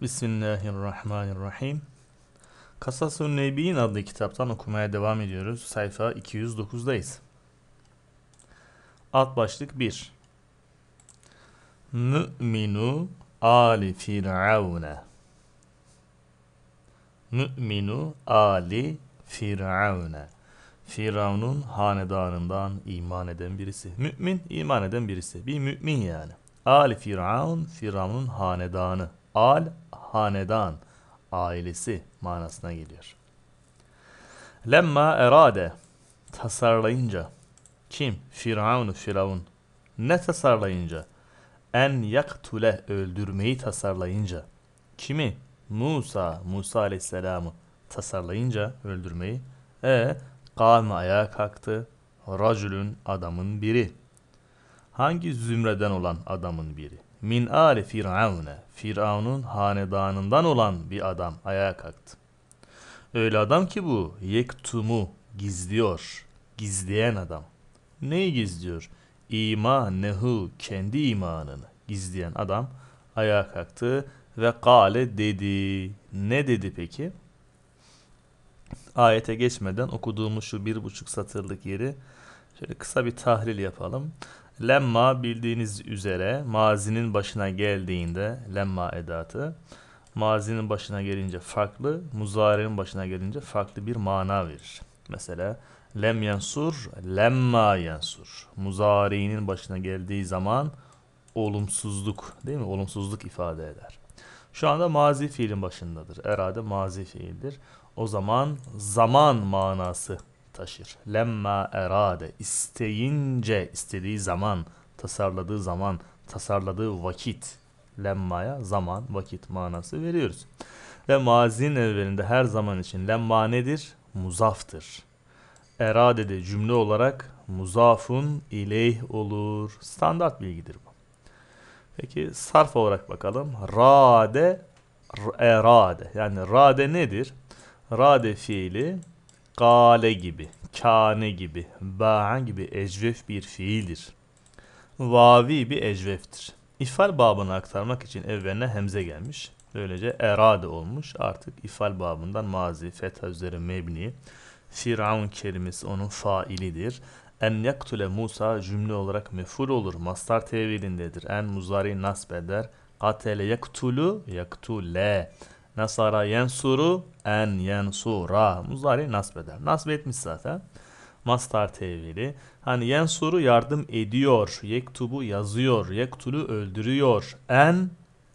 Bismillahirrahmanirrahim. Kasasun Nebi'in adlı kitaptan okumaya devam ediyoruz. Sayfa 209'dayız. Alt başlık 1. Müminu ali fir'aune. Müminu ali fir'aune. Firavun'un hanedanından iman eden birisi. Mümin iman eden birisi. Bir mümin yani. Ali Firavun, Firavun'un hanedanı. Al hanedan ailesi manasına geliyor. Lemma erade tasarlayınca kim? Firavun, Firavun. Ne tasarlayınca? En yaktule öldürmeyi tasarlayınca. Kimi? Musa, Musa aleyhisselamı tasarlayınca öldürmeyi. E kavme ayağa kalktı. Racülün adamın biri. Hangi zümreden olan adamın biri? min ale Firavne, Firavun'un hanedanından olan bir adam ayağa kalktı. Öyle adam ki bu yektumu gizliyor, gizleyen adam. Neyi gizliyor? İmanehu kendi imanını gizleyen adam ayağa kalktı ve kale dedi. Ne dedi peki? Ayete geçmeden okuduğumuz şu bir buçuk satırlık yeri şöyle kısa bir tahlil yapalım. Lemma bildiğiniz üzere mazinin başına geldiğinde lemma edatı mazinin başına gelince farklı, muzarinin başına gelince farklı bir mana verir. Mesela lem yansur, lemma yansur. Muzari'nin başına geldiği zaman olumsuzluk değil mi? Olumsuzluk ifade eder. Şu anda mazi fiilin başındadır. Erade mazi fiildir. O zaman zaman manası taşır. Lemma erade isteyince istediği zaman tasarladığı zaman tasarladığı vakit lemmaya zaman vakit manası veriyoruz. Ve mazinin evvelinde her zaman için lemma nedir? Muzaftır. Erade de cümle olarak muzafun ileyh olur. Standart bilgidir bu. Peki sarf olarak bakalım. Rade erade. Yani rade nedir? Rade fiili Kale gibi, kane gibi, ba'a gibi ecvef bir fiildir. Vavi bir ecveftir. İfal babını aktarmak için evveline hemze gelmiş. Böylece erade olmuş. Artık ifal babından mazi, fetha üzeri mebni. Firavun kelimesi onun failidir. En yaktule Musa cümle olarak meful olur. Mastar tevilindedir. En muzari nasbeder. eder. Katele yaktulu yaktule. Nasara yensuru en yensura. Muzari nasbeder. Nasbetmiş zaten. Mastar tevili. Hani yensuru yardım ediyor. Yektubu yazıyor. Yektulu öldürüyor. En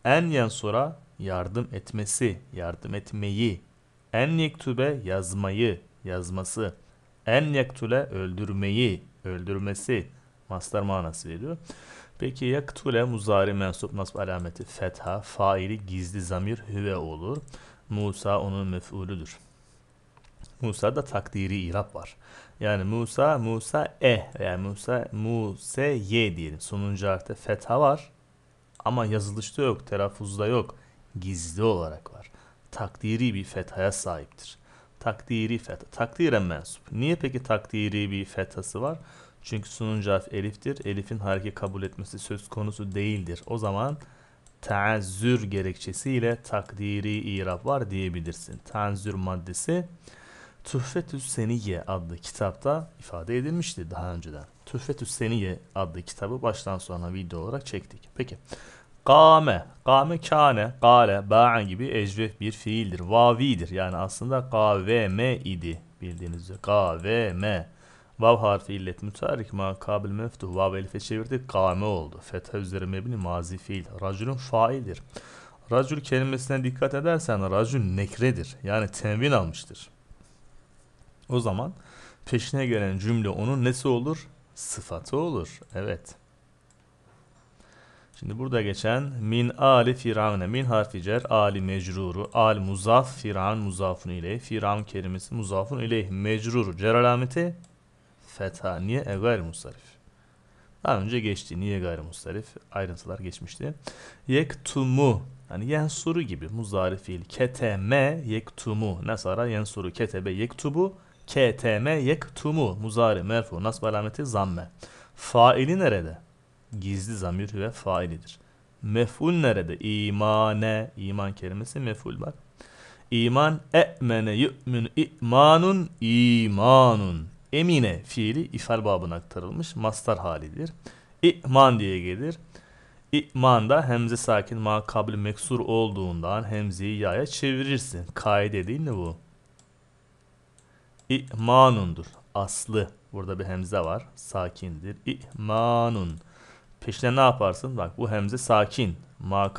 en yensura yardım etmesi, yardım etmeyi. En yektube yazmayı, yazması. En yektule öldürmeyi, öldürmesi. Mastar manası veriyor. Peki ya ktule muzari mensup nasb alameti fetha, faili gizli zamir hüve olur. Musa onun mef'ulüdür. da takdiri irab var. Yani Musa, Musa e yani Musa, Musa ye diyelim. Sonuncu harfte fetha var ama yazılışta yok, telaffuzda yok. Gizli olarak var. Takdiri bir fethaya sahiptir. Takdiri fetha. Takdiren mensup. Niye peki takdiri bir fethası var? Çünkü sonuncu harf eliftir. Elifin hareke kabul etmesi söz konusu değildir. O zaman teazzür gerekçesiyle takdiri irab var diyebilirsin. Teazzür maddesi Tuhfetü Seniye adlı kitapta ifade edilmişti daha önceden. Tuhfetü Seniye adlı kitabı baştan sona video olarak çektik. Peki. Kame, kame kane, kale, ba'an gibi ecreh bir fiildir. Vavidir. Yani aslında kavme idi. Bildiğinizde Kavme Vav harfi illet mütarik ma kabil meftuh. Vav elife çevirdik. Kame oldu. Fetha üzeri mebni mazi fiil. Racülün faildir. Racül kelimesine dikkat edersen racül nekredir. Yani tenvin almıştır. O zaman peşine gelen cümle onun nesi olur? Sıfatı olur. Evet. Şimdi burada geçen min ali firavne min harfi cer ali mecruru al muzaf firan muzafun ile firan kelimesi muzafun ile mecruru cer alameti fetha. Niye? E gayri mustarif. Daha önce geçti. Niye gayri mustarif? Ayrıntılar geçmişti. Yektumu. Yani yensuru gibi. Muzari fiil. Keteme yektumu. Nasara yensuru. Ketebe yektubu. Keteme yektumu. Muzari merfu. Nasb alameti zamme. Faili nerede? Gizli zamir ve failidir. Mef'ul nerede? İmane. iman kelimesi mef'ul bak. İman e'mene yu'min imanun imanun. Emine fiili ifal babına aktarılmış mastar halidir. İman diye gelir. İman da hemze sakin ma meksur olduğundan hemzeyi yaya çevirirsin. Kaide değil mi bu? İmanundur. Aslı. Burada bir hemze var. Sakindir. İmanun. Peşine ne yaparsın? Bak bu hemze sakin. Ma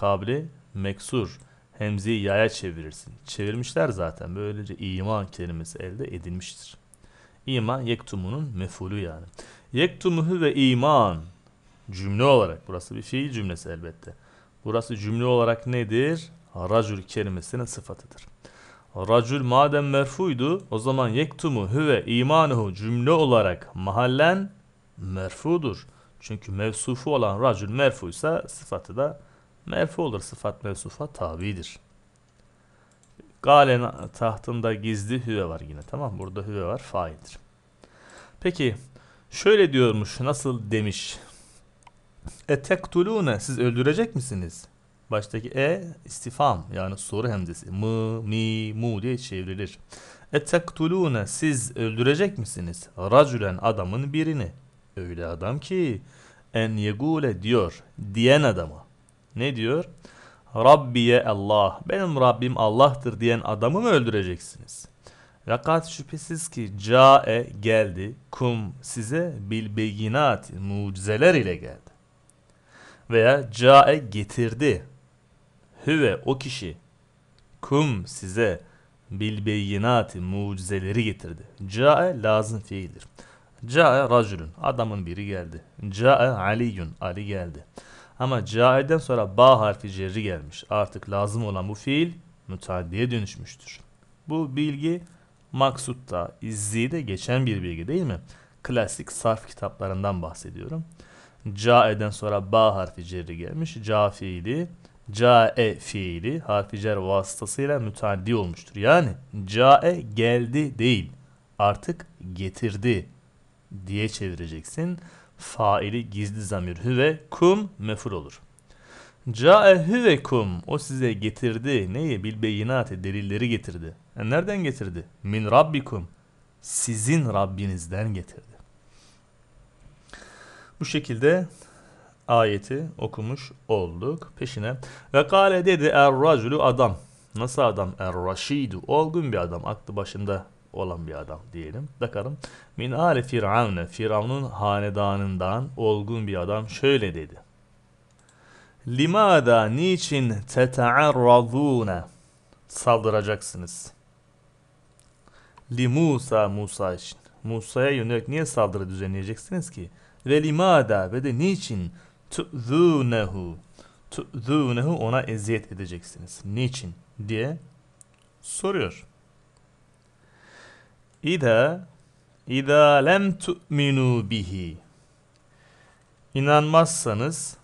meksur. Hemzeyi yaya çevirirsin. Çevirmişler zaten. Böylece iman kelimesi elde edilmiştir. İman yektumunun mefulü yani. Yektumuhu ve iman cümle olarak burası bir fiil cümlesi elbette. Burası cümle olarak nedir? Racül kelimesinin sıfatıdır. Racül madem merfuydu o zaman yektumu hüve imanuhu cümle olarak mahallen merfudur. Çünkü mevsufu olan racül merfuysa sıfatı da merfu olur. Sıfat mevsufa tabidir. Galen tahtında gizli hüve var yine. Tamam Burada hüve var faildir. Peki şöyle diyormuş nasıl demiş. Etektulune siz öldürecek misiniz? Baştaki e istifam yani soru hemzesi. Mı, mi, mu diye çevrilir. Etektulune siz öldürecek misiniz? Racülen adamın birini. Öyle adam ki en yegule diyor. Diyen adama. Ne diyor? Ne diyor? Rabbiye Allah, benim Rabbim Allah'tır diyen adamı mı öldüreceksiniz? Lakat şüphesiz ki cae geldi, kum size bil beginat mucizeler ile geldi. Veya cae getirdi. Hüve o kişi. Kum size bil beyinat mucizeleri getirdi. Cae lazım fiildir. Cae racülün adamın biri geldi. Cae aliyun Ali geldi. Ama caeden sonra ba harfi cerri gelmiş. Artık lazım olan bu fiil müteaddiye dönüşmüştür. Bu bilgi maksutta, de geçen bir bilgi değil mi? Klasik sarf kitaplarından bahsediyorum. Caeden sonra ba harfi cerri gelmiş. Ca fiili, cae fiili harfi cer vasıtasıyla müteaddi olmuştur. Yani cae geldi değil artık getirdi diye çevireceksin faili gizli zamir hüve kum mefur olur. Ca'e kum o size getirdi. Neyi? Bil beyinati delilleri getirdi. E nereden getirdi? Min rabbikum sizin Rabbinizden getirdi. Bu şekilde ayeti okumuş olduk. Peşine ve kale dedi er raculu adam. Nasıl adam? Er raşidu. Olgun bir adam. Aklı başında olan bir adam diyelim. Bakalım. Min ale firavne. Firavun'un hanedanından olgun bir adam şöyle dedi. Limada niçin tetearrazune saldıracaksınız? Limusa Musa Musa için. Musa'ya yönelik niye saldırı düzenleyeceksiniz ki? Ve limada ve de niçin tu'zunehu tu'zunehu ona eziyet edeceksiniz. Niçin diye soruyor. İda İda lem tu'minu bihi İnanmazsanız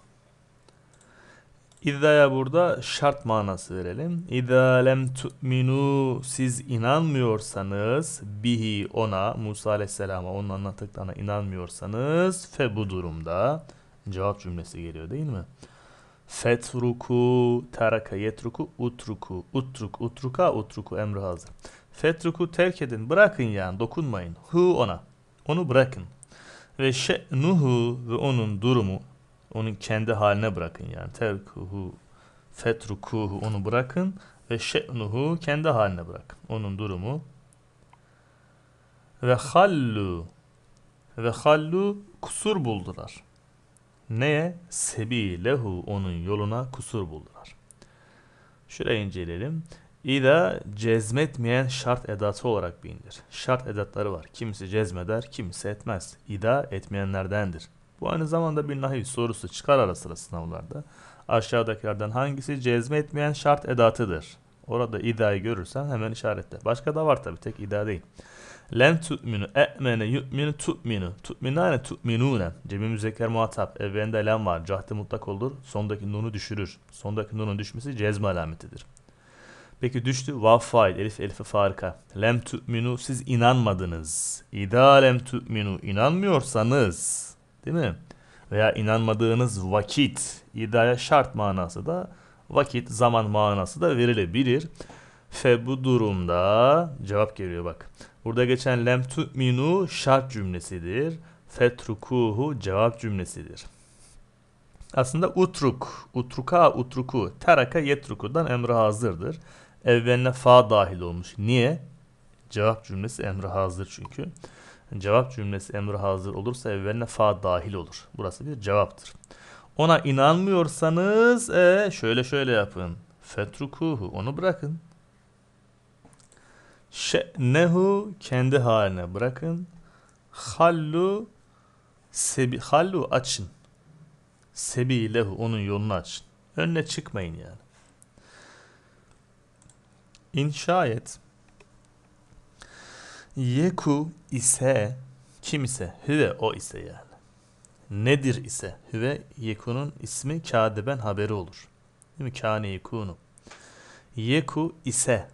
İda'ya burada şart manası verelim. İda lem tu'minu siz inanmıyorsanız bihi ona Musa aleyhisselama onun anlattıklarına inanmıyorsanız fe bu durumda cevap cümlesi geliyor değil mi? Fetruku, teraka yetruku, utruku, utruk, utruka, utruku emri hazır. Fetruku terk edin. Bırakın yani. Dokunmayın. Hu ona. Onu bırakın. Ve şe'nuhu ve onun durumu. Onun kendi haline bırakın yani. Terkuhu. Fetrukuhu. Onu bırakın. Ve şe'nuhu kendi haline bırakın. Onun durumu. Ve hallu. Ve hallu kusur buldular. Neye? Sebilehu. Onun yoluna kusur buldular. Şuraya inceleyelim. İda cezmetmeyen şart edatı olarak bilinir. Şart edatları var. Kimisi cezmeder, kimisi etmez. İda etmeyenlerdendir. Bu aynı zamanda bir nahiv sorusu çıkar ara sıra sınavlarda. Aşağıdakilerden hangisi cezme etmeyen şart edatıdır? Orada idayı görürsen hemen işaretle. Başka da var tabi tek ida değil. Lem tu'minu, e'mene yu'minu tu'minu, tu'minane tu'minune. Cemil müzekker muhatap, evvelinde lem var, cahdi mutlak olur, sondaki nunu düşürür. Sondaki nunun düşmesi cezme alametidir. Peki düştü. Vaffail. Elif elife farka Lem tu'minu. Siz inanmadınız. İda lem tu'minu. inanmıyorsanız Değil mi? Veya inanmadığınız vakit. İdaya şart manası da vakit, zaman manası da verilebilir. Fe bu durumda cevap geliyor bak. Burada geçen lem tu'minu şart cümlesidir. Fetrukuhu cevap cümlesidir. Aslında utruk, utruka utruku, teraka yetrukudan emre hazırdır evveline fa dahil olmuş. Niye? Cevap cümlesi emri hazır çünkü. Cevap cümlesi emri hazır olursa evveline fa dahil olur. Burası bir cevaptır. Ona inanmıyorsanız e, şöyle şöyle yapın. Fetrukuhu onu bırakın. Şe'nehu kendi haline bırakın. Hallu sebi, hallu açın. Sebi Sebilehu onun yolunu açın. Önüne çıkmayın yani. İnşa et. Yeku ise kim ise hüve o ise yani. Nedir ise hüve yekunun ismi kadiben haberi olur. Değil mi? Kâne yekunu. Yeku ise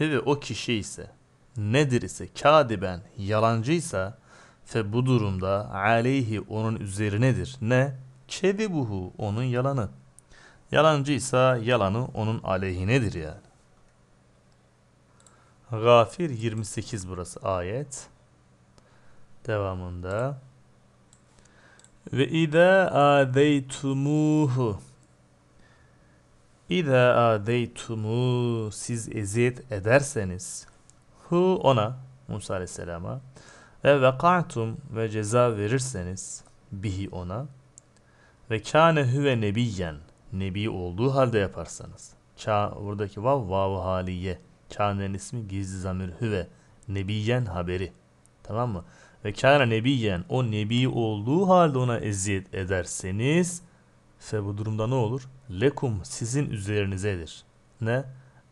hüve o kişi ise nedir ise kadiben yalancıysa fe bu durumda aleyhi onun üzerinedir. Ne? Kedibuhu onun yalanı. Yalancıysa yalanı onun aleyhinedir yani. Gafir 28 burası ayet. Devamında ve ida adeytumuhu İda adeytumu siz eziyet ederseniz hu ona Musa Aleyhisselam'a ve veka'tum ve ceza verirseniz bihi ona ve kâne ve nebiyyen nebi olduğu halde yaparsanız. Ça buradaki vav vav haliye Kâne'nin ismi gizli zamir hüve. Nebiyen haberi. Tamam mı? Ve kâne nebiyen o nebi olduğu halde ona eziyet ederseniz fe bu durumda ne olur? Lekum sizin üzerinizedir. Ne?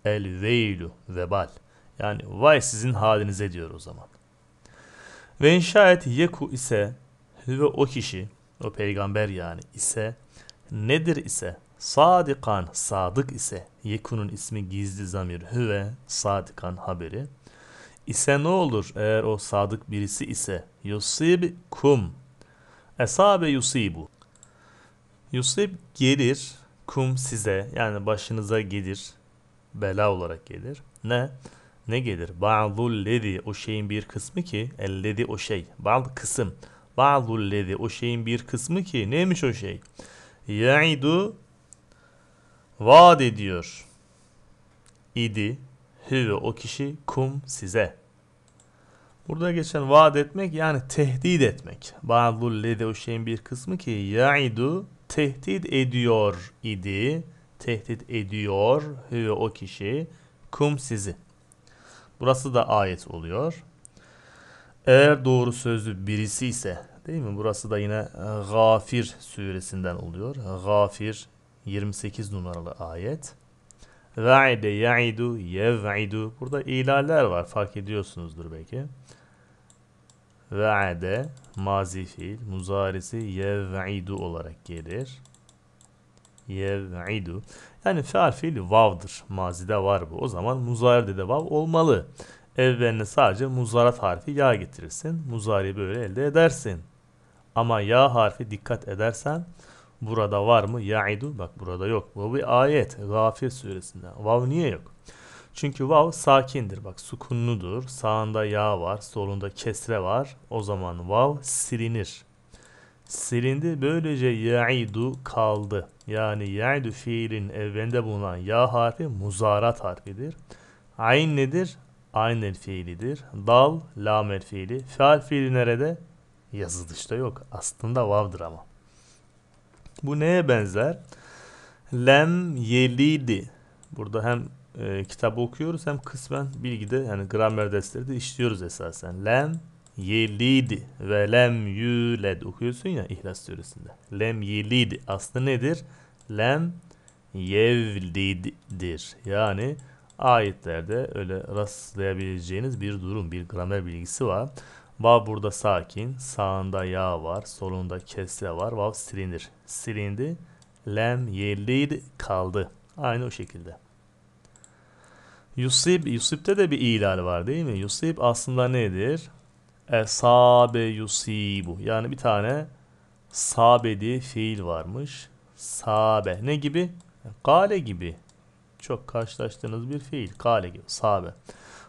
El veylu vebal. Yani vay sizin halinize diyor o zaman. Ve inşaet yeku ise ve o kişi o peygamber yani ise nedir ise Sadikan sadık ise yekunun ismi gizli zamir hüve sadikan haberi ise ne olur eğer o sadık birisi ise yusib kum esabe yusibu yusib gelir kum size yani başınıza gelir bela olarak gelir ne ne gelir ba'dul ledi o şeyin bir kısmı ki elledi o şey ba'd kısım ba'dul ledi o şeyin bir kısmı ki neymiş o şey ya'idu vaat ediyor idi hüve o kişi kum size. Burada geçen vaat etmek yani tehdit etmek. Ba'dullezi o şeyin bir kısmı ki ya'idu tehdit ediyor idi. Tehdit ediyor hüve o kişi kum sizi. Burası da ayet oluyor. Eğer doğru sözlü birisi ise değil mi? Burası da yine Gafir suresinden oluyor. Gafir 28 numaralı ayet. Va'ide ya'idu yev'idu. Burada ilaller var fark ediyorsunuzdur belki. Va'ade mazi fiil muzarisi yev'idu olarak gelir. Yev'idu. Yani faal fiil vav'dır. Mazide var bu. O zaman muzaride de vav olmalı. Evveline sadece muzarat harfi ya getirirsin. Muzari böyle elde edersin. Ama ya harfi dikkat edersen Burada var mı? Ya'idu. Bak burada yok. Bu bir ayet. Gafir suresinde. Vav niye yok? Çünkü vav sakindir. Bak sukunludur. Sağında yağ var. Solunda kesre var. O zaman vav silinir. Silindi. Böylece ya'idu kaldı. Yani ya'idu fiilin evvelinde bulunan ya harfi muzarat harfidir. Ayn nedir? el fiilidir. Dal, el fiili. Feal fiili nerede? Yazılışta yok. Aslında vavdır ama. Bu neye benzer? Lem yelidi. Burada hem e, kitabı okuyoruz hem kısmen bilgide yani gramer dersleri de işliyoruz esasen. Lem yelidi ve lem yüled okuyorsun ya İhlas suresinde. Lem yelidi aslı nedir? Lem yevlidir. Yani ayetlerde öyle rastlayabileceğiniz bir durum, bir gramer bilgisi var. Vav burada sakin, sağında yağ var, solunda kesre var, vav silinir silindi. Lem yelir kaldı. Aynı o şekilde. Yusip Yusip'te de bir ilal var değil mi? Yusip aslında nedir? Esabe yusibu. Yani bir tane sabe fiil varmış. Sabe. Ne gibi? Kale gibi. Çok karşılaştığınız bir fiil. Kale gibi. Sabe.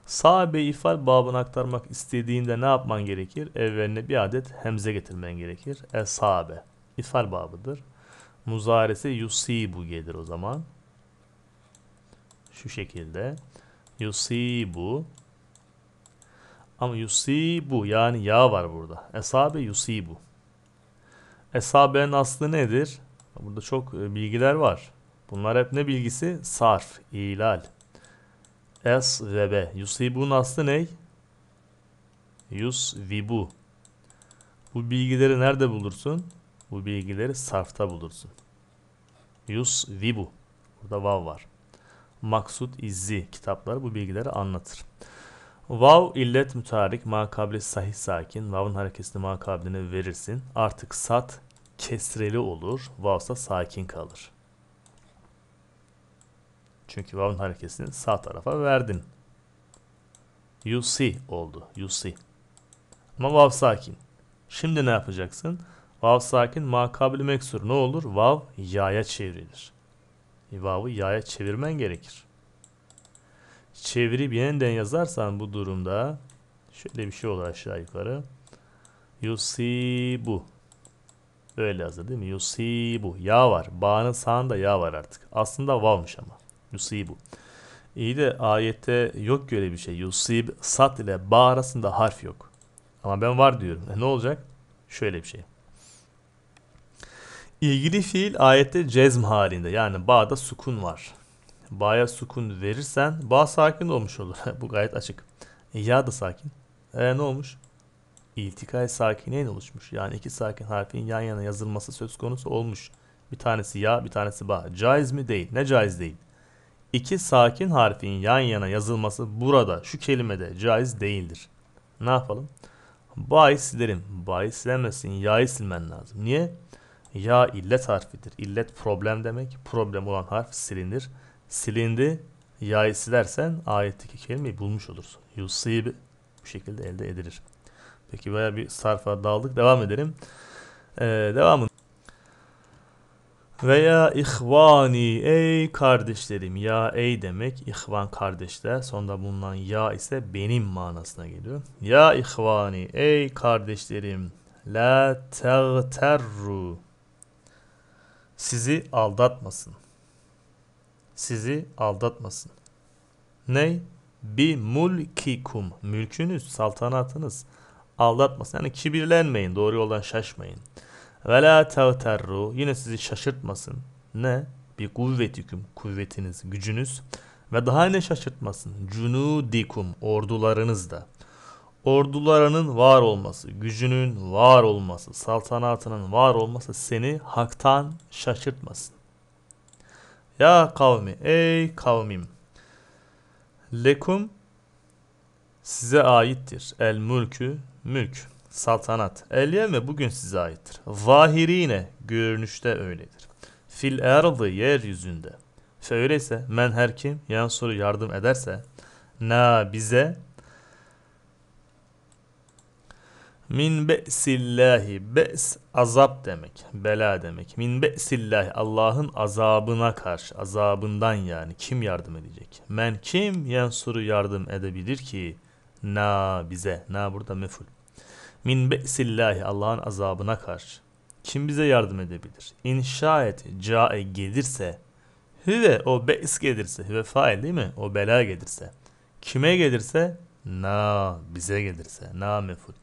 Sabe ifal babını aktarmak istediğinde ne yapman gerekir? Evveline bir adet hemze getirmen gerekir. Esabe. İsal babıdır. Muzaresi yusibu gelir o zaman. Şu şekilde. Yusibu. Ama yusibu yani ya var burada. Esabe yusibu. Esabenin aslı nedir? Burada çok e, bilgiler var. Bunlar hep ne bilgisi? Sarf, ilal. Es ve be. Yusibu'nun aslı ne? Yusvibu. Bu bilgileri nerede bulursun? Bu bilgileri sarfta bulursun. Yus vibu. Burada vav var. Maksud İzzi kitapları bu bilgileri anlatır. Vav illet mütarik makabli sahih sakin. Vav'ın hareketini makabline verirsin. Artık sat kesreli olur. Vavsa sakin kalır. Çünkü vav'ın hareketini sağ tarafa verdin. Yusi oldu. Yusi. Ama vav sakin. Şimdi ne yapacaksın? Vav sakin makabül meksur ne olur? Vav yaya çevrilir. E, vav'ı yaya çevirmen gerekir. Çevirip yeniden yazarsan bu durumda şöyle bir şey olur aşağı yukarı. Yusibu. Böyle yazdı değil mi? Yusibu. Ya var. Bağın sağında ya var artık. Aslında vavmış ama. Yusibu. İyi de ayette yok böyle bir şey. Yusib, sat ile ba arasında harf yok. Ama ben var diyorum. E ne olacak? Şöyle bir şey. İlgili fiil ayette cezm halinde yani bağda sukun var. Bağ'a sukun verirsen bağ sakin olmuş olur. Bu gayet açık. ya da sakin. E ne olmuş? İltikay sakineyn oluşmuş. Yani iki sakin harfin yan yana yazılması söz konusu olmuş. Bir tanesi ya bir tanesi ba. Caiz mi? Değil. Ne caiz değil? İki sakin harfin yan yana yazılması burada şu kelimede caiz değildir. Ne yapalım? Ba'yı silerim. Ba'yı silemezsin. Ya'yı silmen lazım. Niye? Ya illet harfidir. İllet problem demek. Problem olan harf silinir. Silindi. Ya'yı silersen ayetteki kelimeyi bulmuş olursun. Yusib bu şekilde elde edilir. Peki baya bir sarfa daldık. Devam edelim. Ee, devamın. Veya ihvani ey kardeşlerim ya ey demek ihvan kardeşler sonda bulunan ya ise benim manasına geliyor. Ya ihvani ey kardeşlerim la tagterru sizi aldatmasın. Sizi aldatmasın. Ney? Bi mulkikum. Mülkünüz, saltanatınız aldatmasın. Yani kibirlenmeyin, doğru yoldan şaşmayın. Ve la tevterru. Yine sizi şaşırtmasın. Ne? Bi kuvvetikum. Kuvvetiniz, gücünüz. Ve daha ne şaşırtmasın? Cunudikum. Ordularınız da ordularının var olması, gücünün var olması, saltanatının var olması seni haktan şaşırtmasın. Ya kavmi, ey kavmim. Lekum size aittir. El mülkü, mülk, saltanat. El yevme bugün size aittir. Vahirine, görünüşte öyledir. Fil erdi, yeryüzünde. Fe öyleyse men her kim yan soru yardım ederse na bize Min be'sillahi. Be's azap demek. Bela demek. Min be'sillahi. Allah'ın azabına karşı. Azabından yani. Kim yardım edecek? Men kim yansuru yardım edebilir ki? Na bize. Na burada meful. Min be'sillahi. Allah'ın azabına karşı. Kim bize yardım edebilir? İnşaet cae gelirse. Hüve o be's gelirse. Hüve fail değil mi? O bela gelirse. Kime gelirse? Na bize gelirse. Na meful.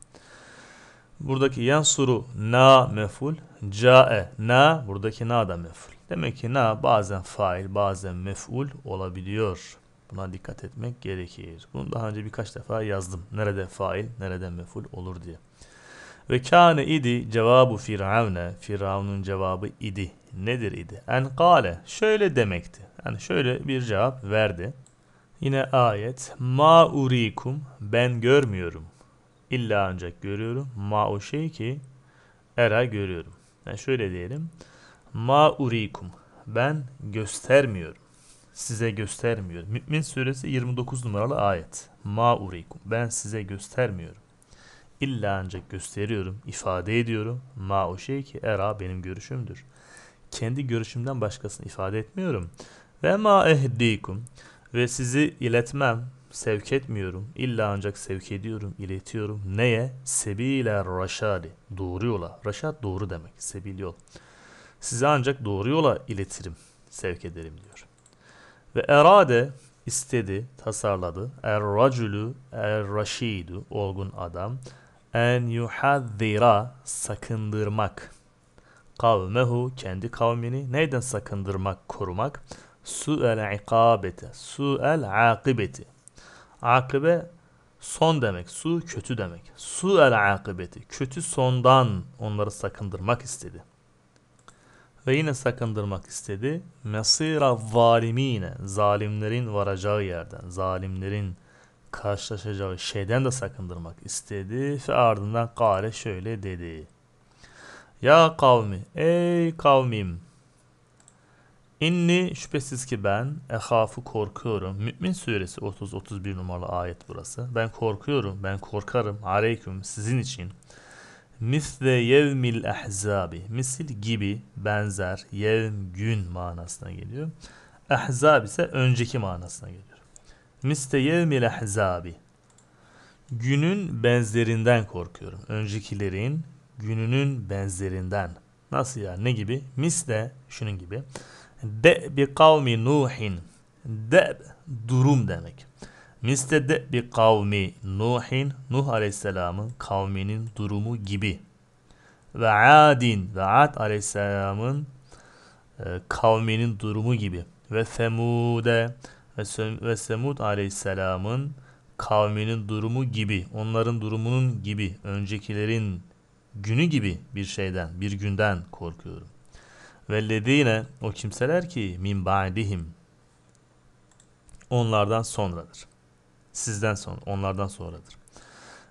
Buradaki yansuru na meful. Cae na buradaki na da meful. Demek ki na bazen fail bazen meful olabiliyor. Buna dikkat etmek gerekir. Bunu daha önce birkaç defa yazdım. Nerede fail, nerede meful olur diye. Ve kâne idi cevabı firavne. Firavun'un cevabı idi. Nedir idi? En kâle. Şöyle demekti. Yani şöyle bir cevap verdi. Yine ayet. Ma urikum. Ben görmüyorum. İlla ancak görüyorum. Ma o şey ki era görüyorum. Yani şöyle diyelim. Ma urikum. Ben göstermiyorum. Size göstermiyorum. Mümin suresi 29 numaralı ayet. Ma urikum. Ben size göstermiyorum. İlla ancak gösteriyorum, ifade ediyorum. Ma o şey ki era benim görüşümdür. Kendi görüşümden başkasını ifade etmiyorum. Ve ma ehdikum. Ve sizi iletmem, sevk etmiyorum. İlla ancak sevk ediyorum, iletiyorum. Neye? Sebile raşadi. Doğru yola. Raşat doğru demek. Sebil yol. Size ancak doğru yola iletirim, sevk ederim diyor. Ve erade istedi, tasarladı. Er racülü, er raşidu, olgun adam. En yuhaddira, sakındırmak. Kavmehu, kendi kavmini neyden sakındırmak, korumak? Su el Su'el Su el akibeti. Akibe son demek. Su kötü demek. Su el akibeti. Kötü sondan onları sakındırmak istedi. Ve yine sakındırmak istedi. Mesira zalimine. Zalimlerin varacağı yerden. Zalimlerin karşılaşacağı şeyden de sakındırmak istedi. Ve ardından kare şöyle dedi. Ya kavmi. Ey kavmim. İnni şüphesiz ki ben ehafı korkuyorum. Mümin suresi 30-31 numaralı ayet burası. Ben korkuyorum, ben korkarım. Aleyküm sizin için. Misle yevmil ehzabi. Misil gibi, benzer, yevm gün manasına geliyor. Ehzab ise önceki manasına geliyor. Misle yevmil ehzabi. Günün benzerinden korkuyorum. Öncekilerin gününün benzerinden. Nasıl ya? Ne gibi? Misle şunun gibi. De bi kavmi Nuhin. De durum demek. Misle de bi kavmi Nuhin. Nuh Aleyhisselam'ın kavminin durumu gibi. Ve adin. Ve ad Aleyhisselam'ın e, kavminin durumu gibi. Ve semude. Ve, ve semud Aleyhisselam'ın kavminin durumu gibi. Onların durumunun gibi. Öncekilerin günü gibi bir şeyden, bir günden korkuyorum. Vellezine o kimseler ki min ba'dihim onlardan sonradır. Sizden sonra, onlardan sonradır.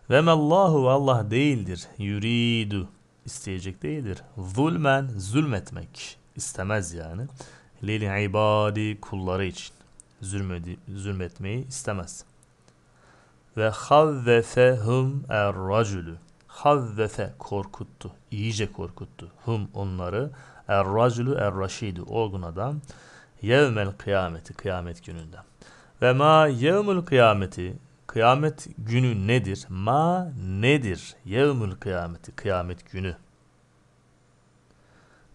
Ve mellahu Allah değildir. Yuridu isteyecek değildir. Zulmen zulmetmek istemez yani. Lili ibadi kulları için zulmedi, zulmetmeyi istemez. Ve havvefehum er racülü. Havvefe korkuttu. iyice korkuttu. Hum onları Er-racülü er-raşidü olgun adam yevmel kıyameti kıyamet gününde. Ve ma yevmül kıyameti kıyamet günü nedir? Ma nedir? Yevmül kıyameti kıyamet günü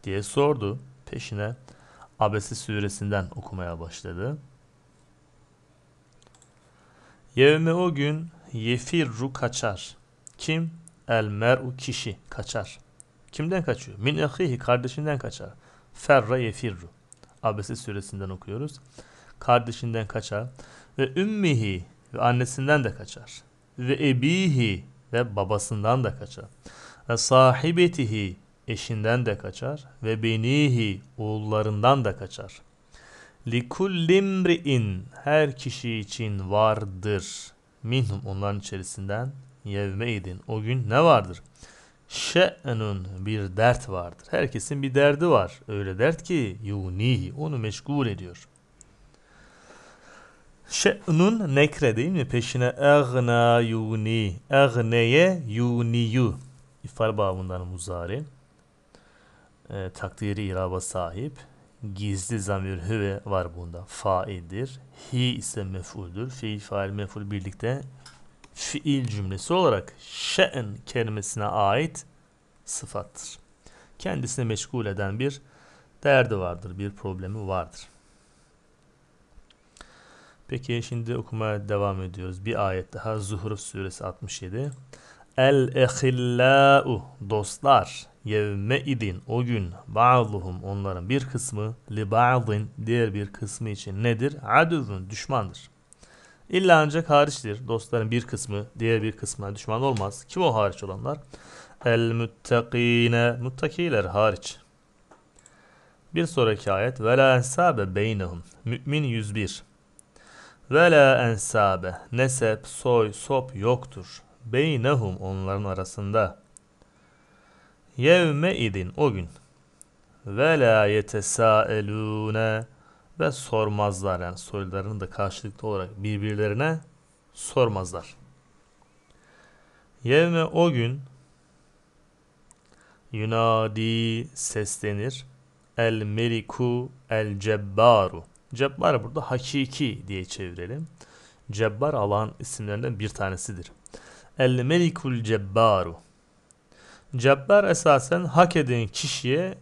diye sordu. Peşine Abese suresinden okumaya başladı. Yevme o gün yefirru kaçar. Kim? El mer'u kişi kaçar. Kimden kaçıyor? Min ehihi kardeşinden kaçar. Ferra yefirru. Abese suresinden okuyoruz. Kardeşinden kaçar. Ve ümmihi ve annesinden de kaçar. Ve ebihi ve babasından da kaçar. Ve sahibetihi eşinden de kaçar. Ve benihi oğullarından da kaçar. Likullimri'in her kişi için vardır. Minhum onların içerisinden yevmeydin. O gün ne vardır? şe'nun bir dert vardır. Herkesin bir derdi var. Öyle dert ki yunihi onu meşgul ediyor. Şe'nun nekre değil mi? Peşine eğna yuni. Eğneye yuniyu. İfal babından muzari. E, takdiri iraba sahip. Gizli zamir hüve var bunda. Faildir. Hi ise mef'uldür. Fi fail mef'ul birlikte fiil cümlesi olarak şe'n kelimesine ait sıfattır. Kendisini meşgul eden bir derdi vardır, bir problemi vardır. Peki şimdi okumaya devam ediyoruz. Bir ayet daha Zuhruf suresi 67. El ehillau dostlar yevme idin o gün ba'duhum onların bir kısmı li ba'din diğer bir kısmı için nedir? Aduvun düşmandır. İlla ancak hariçtir. Dostların bir kısmı diğer bir kısmına düşman olmaz. Kim o hariç olanlar? El muttakine muttakiler hariç. Bir sonraki ayet ve la ensabe beynehum. Mümin 101. Ve la ensabe nesep soy sop yoktur. Beynehum onların arasında. Yevme idin o gün. Ve la yetesaelune ve sormazlar. Yani soylarını da karşılıklı olarak birbirlerine sormazlar. Yevme o gün yunadi seslenir. El meliku el cebbaru. Cebbar burada hakiki diye çevirelim. Cebbar Allah'ın isimlerinden bir tanesidir. El melikul cebbaru. Cebbar esasen hak eden kişiye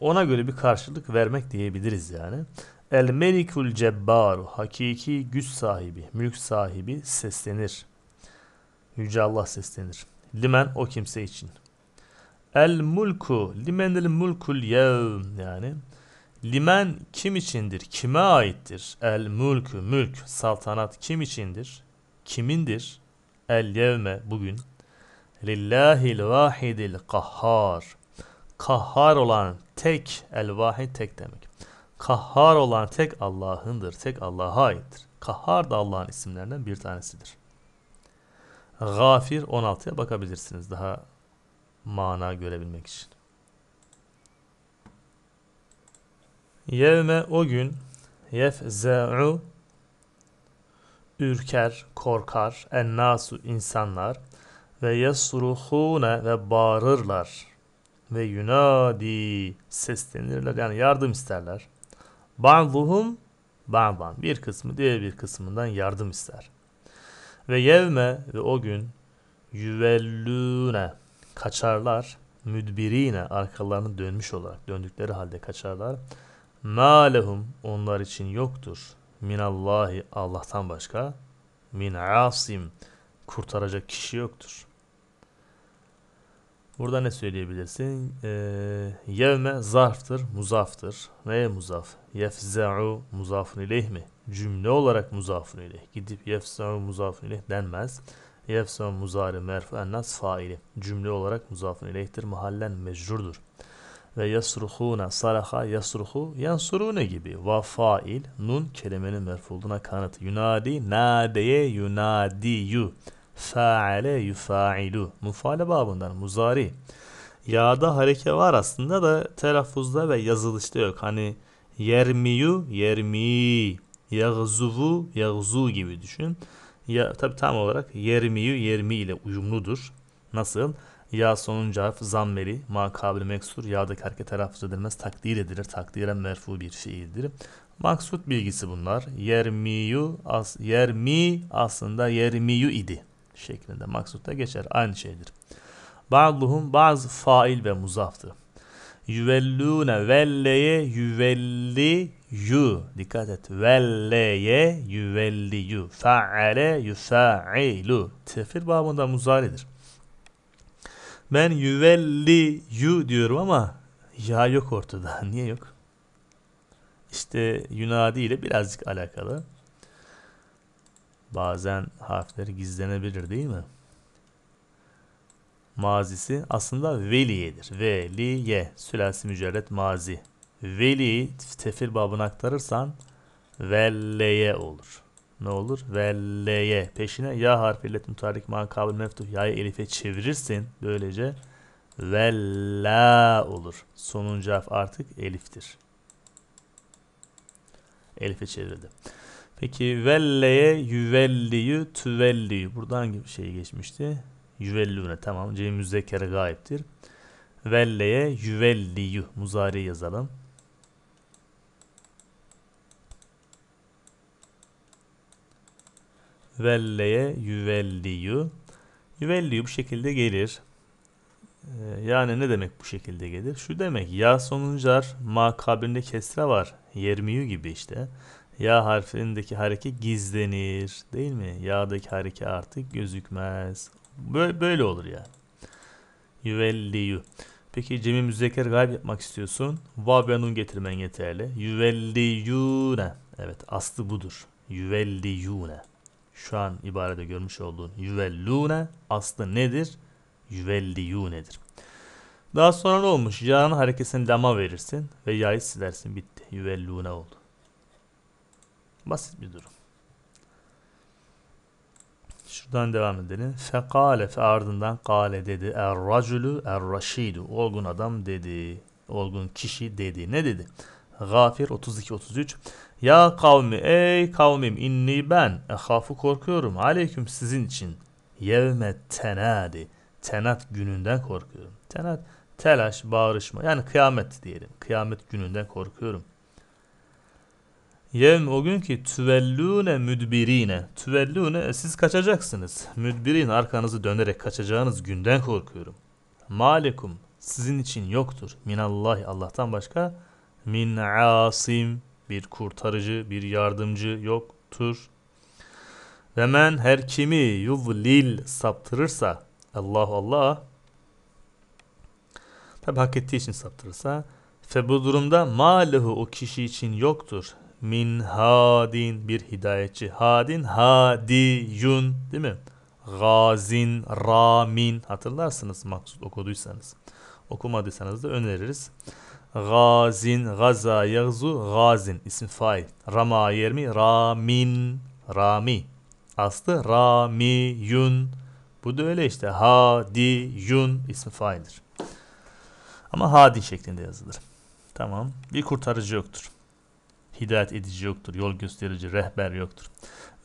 ona göre bir karşılık vermek diyebiliriz yani. El melikul cebbar hakiki güç sahibi, mülk sahibi seslenir. Yüce Allah seslenir. Limen o kimse için. El mulku limenil mulkul yevm yani limen kim içindir? Kime aittir? El mulku mülk saltanat kim içindir? Kimindir? El yevme bugün. Lillahil vahidil kahhar. Kahhar olan tek el vahid tek demek. Kahhar olan tek Allah'ındır. Tek Allah'a aittir. Kahhar da Allah'ın isimlerinden bir tanesidir. Gafir 16'ya bakabilirsiniz daha mana görebilmek için. Yevme o gün yefze'u ürker, korkar, ennasu insanlar ve yesruhune ve bağırırlar ve yunadi seslenirler yani yardım isterler. Ba'duhum ba'dan. Bir kısmı diğer bir kısmından yardım ister. Ve yevme ve o gün yüvellüne kaçarlar. Müdbirine arkalarını dönmüş olarak döndükleri halde kaçarlar. Ma onlar için yoktur. Minallahi Allah'tan başka min asim kurtaracak kişi yoktur. Burada ne söyleyebilirsin? Ee, yevme zarftır, muzaftır. Neye muzaf? Yefze'u muzafun ileyh mi? Cümle olarak muzafun ileyh. Gidip yefze'u muzafun ileyh denmez. Yefze'u muzari merfu'en nas faili. Cümle olarak muzafun ileyhtir. Mahallen mecrurdur. Ve yasruhuna saraha yasruhu yansurune gibi. Va fail nun kelimenin merfu olduğuna kanıt. Yunadi nadeye yunadiyu. Yunadi Fa'ale yufailu. Mufale babından muzari. Ya'da hareke var aslında da telaffuzda ve yazılışta yok. Hani yermiyu yermi yağzuvu, yagzu gibi düşün. Ya tabi tam olarak yermiyu yermi ile uyumludur. Nasıl? Ya sonuncu harf zammeli, makabil meksur, yağdaki hareket telaffuz edilmez, takdir edilir, takdiren merfu bir fiildir. Maksut bilgisi bunlar. Yermiyu as yermi aslında yermiyu idi şeklinde maksutta geçer. Aynı şeydir. Ba'duhum bazı fail ve muzaftır. Yüvellûne velleye yüvelli yu. Dikkat et. Velleye yüvelli yu. Fa'ale yufa'ilû. Tefir babında muzalidir. Ben yüvelli yu diyorum ama ya yok ortada. Niye yok? İşte yunadi ile birazcık alakalı. Bazen harfleri gizlenebilir değil mi? Mazisi aslında veliyedir. Veliye. Sülasi mücerret mazi. Veli tefil babına aktarırsan velleye olur. Ne olur? Velleye. Peşine ya harfiyle mütarik makabül meftuh ya elife çevirirsin. Böylece vella olur. Sonuncu harf artık eliftir. Elif'e çevirdi. Peki velleye yüvelliyü tüvelliyü. Burada hangi bir şey geçmişti? Yüvellüne tamam. C müzekkere gaiptir. Velleye yüvelliyü. Muzari yazalım. Velleye yüvelliyü. Yüvelliyü bu şekilde gelir. Ee, yani ne demek bu şekilde gelir? Şu demek ya sonuncar makabinde kabinde kesre var. Yermiyü gibi işte. Ya harfindeki hareke gizlenir değil mi? Ya'daki hareke artık gözükmez. Böyle, böyle olur ya. Yuvelliyu. Peki cemi müzekker gayb yapmak istiyorsun. Vav ve nun getirmen yeterli. Yuvelliyune. Evet aslı budur. Yuvelliyune. Şu an ibarede görmüş olduğun yüvellune aslı nedir? Yüvelliyunedir. Daha sonra ne olmuş? Ya'nın harekesini lama verirsin ve ya'yı silersin. Bitti. Yüvellune oldu. Basit bir durum. Şuradan devam edelim. Fekale fe ardından kale dedi. Er racülü er raşidu. Olgun adam dedi. Olgun kişi dedi. Ne dedi? Gafir 32-33 Ya kavmi ey kavmim inni ben ehafı korkuyorum aleyküm sizin için yevme tenadi tenat gününden korkuyorum. Tenat telaş bağırışma yani kıyamet diyelim kıyamet gününden korkuyorum.'' Yevm o gün ki tüvellûne müdbirine. Tüvellûne e, siz kaçacaksınız. Müdbirin arkanızı dönerek kaçacağınız günden korkuyorum. Malekum sizin için yoktur. Minallahi Allah'tan başka min asim bir kurtarıcı, bir yardımcı yoktur. Ve men her kimi yuvlil saptırırsa Allah Allah tabi hak ettiği için saptırırsa fe bu durumda malehu o kişi için yoktur min hadin bir hidayetçi. Hadin hadiyun değil mi? Gazin ramin hatırlarsınız maksud okuduysanız. Okumadıysanız da öneririz. Gazin gaza yagzu gazin isim fail. Rama yermi ramin rami. Aslı ramiyun. Bu da öyle işte. Hadiyun isim faildir. Ama hadin şeklinde yazılır. Tamam. Bir kurtarıcı yoktur hidayet edici yoktur, yol gösterici, rehber yoktur.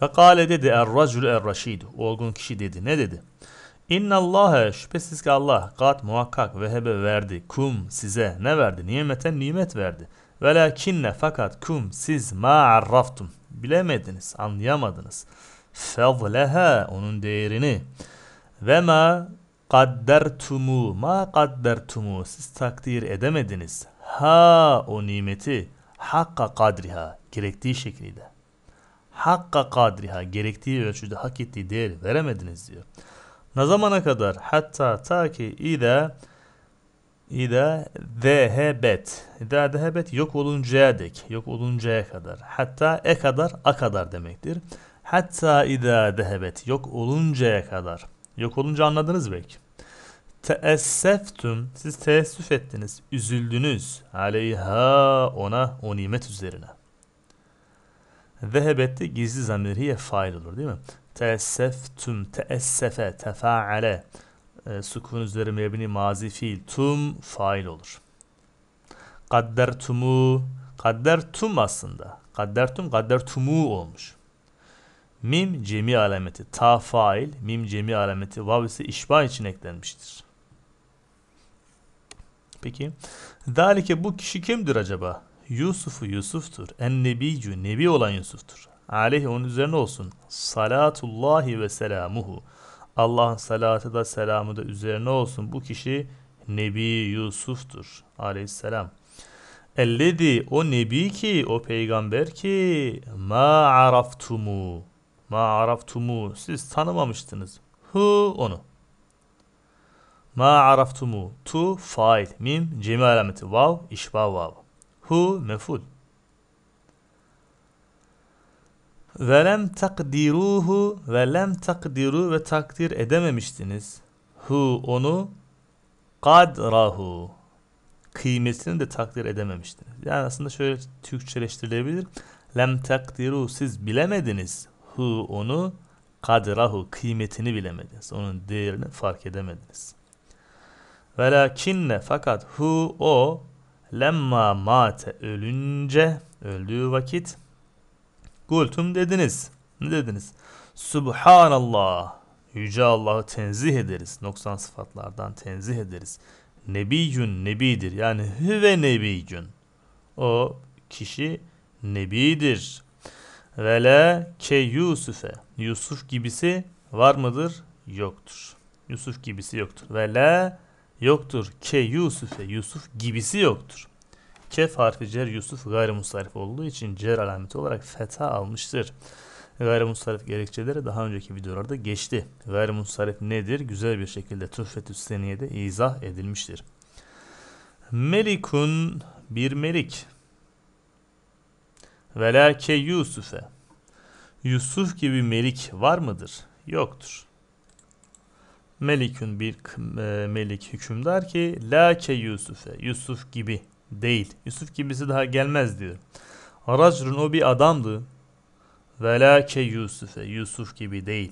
Ve kâle dedi er-racülü er-raşid. Olgun kişi dedi. Ne dedi? İnna Allah'a şüphesiz ki Allah kat muhakkak vehebe verdi. Kum size ne verdi? Nimeten nimet verdi. Velakinne fakat kum siz ma arraftum. Bilemediniz, anlayamadınız. Fevleha onun değerini. Ve ma kaddertumu ma kaddertumu siz takdir edemediniz. Ha o nimeti hakka kadriha gerektiği şekilde, hakka kadriha gerektiği ölçüde hak ettiği değeri veremediniz diyor. Ne zamana kadar? Hatta ta ki ida ida zehebet ida zehebet yok oluncaya dek yok oluncaya kadar hatta e kadar a kadar demektir. Hatta ida zehebet yok oluncaya kadar yok olunca anladınız belki. Teesseftum siz teessüf ettiniz, üzüldünüz. Aleyha ona o nimet üzerine. Vehebette gizli zamiriye fail olur değil mi? Teesseftum, teessefe, tefaale. E, sukun üzeri mebni mazi fiil. Tum fail olur. Kaddertumu, kaddertum aslında. Kaddertum, kaddertumu olmuş. Mim cemi alameti ta fail, mim cemi alameti vav ise işba için eklenmiştir. Peki. Dalike bu kişi kimdir acaba? Yusuf'u Yusuf'tur. En nebiyyü nebi olan Yusuf'tur. Aleyhi onun üzerine olsun. Salatullahi ve selamuhu. Allah'ın salatı da selamı da üzerine olsun. Bu kişi Nebi Yusuf'tur. Aleyhisselam. Elledi o nebi ki o peygamber ki ma araftumu ma araftumu siz tanımamıştınız. Hu onu. Ma araftumu. Tu fail. Mim cemi alameti. Vav işba vav. Hu meful. Ve lem takdiruhu ve lem takdiru ve takdir edememiştiniz. Hu onu kadrahu kıymetini de takdir edememiştiniz. Yani aslında şöyle Türkçeleştirilebilir. Lem takdiru siz bilemediniz. Hu onu kadrahu kıymetini bilemediniz. Onun değerini fark edemediniz. Velakinne fakat hu o lemma mate ölünce öldüğü vakit gultum dediniz. Ne dediniz? Subhanallah. Yüce Allah'ı tenzih ederiz. Noksan sıfatlardan tenzih ederiz. Nebiyyün nebidir. Yani hüve nebiyyün. O kişi nebidir. Ve la ke Yusuf'e. Yusuf gibisi var mıdır? Yoktur. Yusuf gibisi yoktur. Ve la yoktur. Ke Yusuf'e Yusuf gibisi yoktur. Kef harfi cer Yusuf gayrimusarif olduğu için cer alameti olarak feta almıştır. Gayrimusarif gerekçeleri daha önceki videolarda geçti. Gayrimusarif nedir? Güzel bir şekilde Tuhfetü Seniye'de izah edilmiştir. Melikun bir melik. Velake Yusuf'e. Yusuf gibi melik var mıdır? Yoktur. Melikün bir e, melik hükümdar ki la ke Yusuf'e Yusuf gibi değil. Yusuf gibisi daha gelmez diyor. Aracrun o bir adamdı. Ve la ke Yusuf'e Yusuf gibi değil.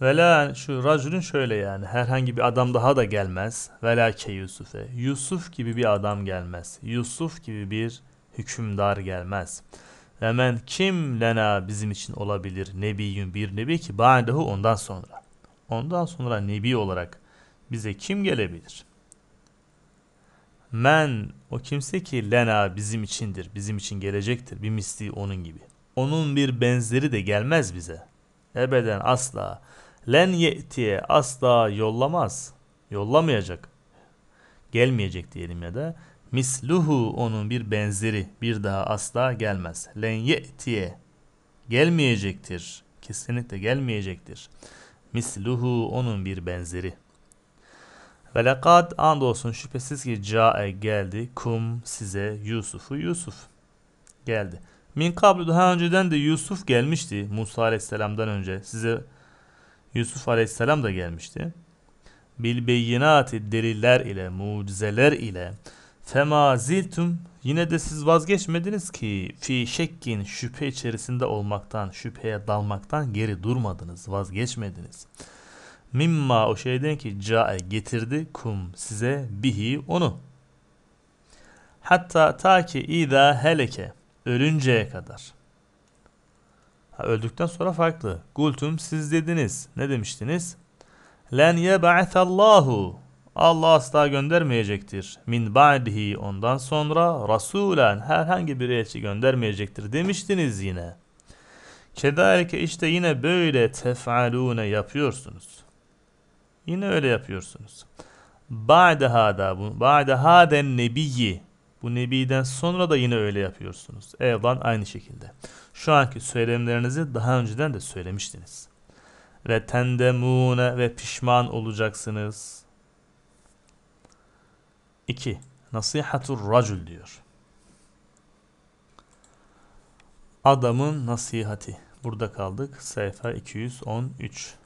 Ve Vela şu racülün şöyle yani herhangi bir adam daha da gelmez. Vela ke Yusuf'e. Yusuf gibi bir adam gelmez. Yusuf gibi bir hükümdar gelmez. Ve men kim lena bizim için olabilir nebiyyün bir nebi ki ba'dehu ondan sonra. Ondan sonra nebi olarak bize kim gelebilir? Men o kimse ki lena bizim içindir, bizim için gelecektir. Bir misli onun gibi. Onun bir benzeri de gelmez bize. Ebeden asla. Len ye'tiye asla yollamaz. Yollamayacak. Gelmeyecek diyelim ya da misluhu onun bir benzeri bir daha asla gelmez. Len ye'tiye gelmeyecektir. Kesinlikle gelmeyecektir. Misluhu onun bir benzeri. Ve lekad andolsun şüphesiz ki cae geldi kum size Yusuf'u Yusuf geldi. Min kablu daha önceden de Yusuf gelmişti Musa aleyhisselamdan önce size Yusuf aleyhisselam da gelmişti. Bil beyinati deliller ile mucizeler ile Fema ziltum yine de siz vazgeçmediniz ki fi şekkin şüphe içerisinde olmaktan, şüpheye dalmaktan geri durmadınız, vazgeçmediniz. Mimma o şeyden ki cae getirdi kum size bihi onu. Hatta ta ki ida heleke ölünceye kadar. Ha, öldükten sonra farklı. Gultum siz dediniz. Ne demiştiniz? Len yeb'athallahu Allah asla göndermeyecektir. Min ba'dihi ondan sonra rasulen herhangi bir elçi göndermeyecektir demiştiniz yine. Kedalike işte yine böyle tef'alune yapıyorsunuz. Yine öyle yapıyorsunuz. Ba'de hada bu ba'de haden nebiyyi bu nebiden sonra da yine öyle yapıyorsunuz. Evlan aynı şekilde. Şu anki söylemlerinizi daha önceden de söylemiştiniz. Ve tendemune ve pişman olacaksınız 2. Nasihatur racül diyor. Adamın nasihati. Burada kaldık. Sayfa 213.